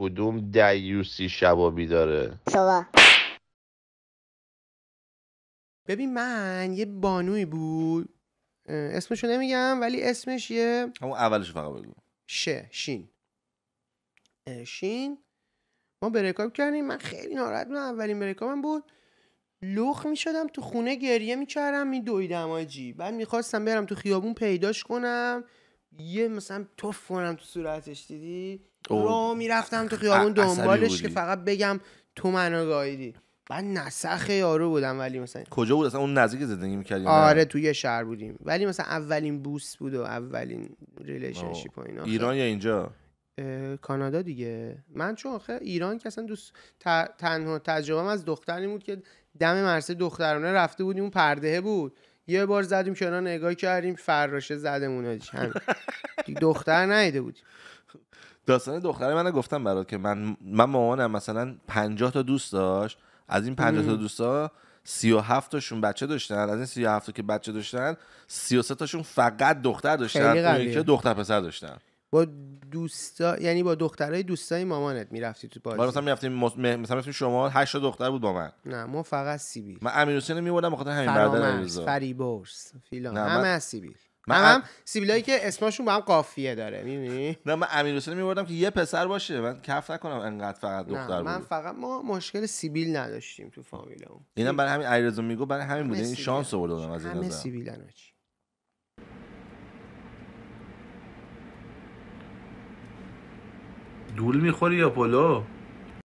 کدوم دیوسی شبابی داره ببین من یه بانوی بود اسمشو نمیگم ولی اسمش یه همون اولش فقط بگو شه شین شین ما بریکاپ کردیم من خیلی ناراحت بودم اولین بریکاپم بود لخ میشدم تو خونه گریه میکردم میدویدم آجی بعد میخواستم برم تو خیابون پیداش کنم یه مثلا توف کنم تو صورتش دیدی خب. را میرفتم تو خیابون دنبالش که فقط بگم تو منو گایدی من نسخ یارو بودم ولی مثلا کجا بود اصلا اون نزدیک زندگی میکردیم آره تو یه شهر بودیم ولی مثلا اولین بوس بود و اولین ریلیشنشیپ و اینا ایران یا اینجا کانادا دیگه من چون آخه ایران که اصلا دوست تنها تجربه از دخترم بود که دم مرسه دخترانه رفته بودیم اون پرده بود یه بار زدیم که نگاه کردیم فراشه زدمون هاج دختر نیده بود داستان دختر منو گفتم برات که من من مامانم مثلا 50 تا دوست داشت از این 50 تا دوستا 37 تاشون بچه داشتن از این 37 تا که بچه داشتن 33 تاشون فقط دختر داشتن اون یکی دختر پسر داشتن با دوستا یعنی با دخترای دوستای مامانت میرفتی تو بازی مثلا میرفتیم مثلا شما هشت دختر بود با من نه ما فقط سیبیل من امیر حسین میبردم بخاطر همین برادر فیلان همه سیبیل من هم, سیبیلایی که اسمشون با هم قافیه داره میبینی نه من امیر حسین میبردم که یه پسر باشه من کف نکنم انقدر فقط دختر بود. من فقط ما مشکل سیبیل نداشتیم تو فامیلمون اینم برای همین علیرضا میگو برای همین بوده این شانس آوردم از این همه دول میخوری یا پلو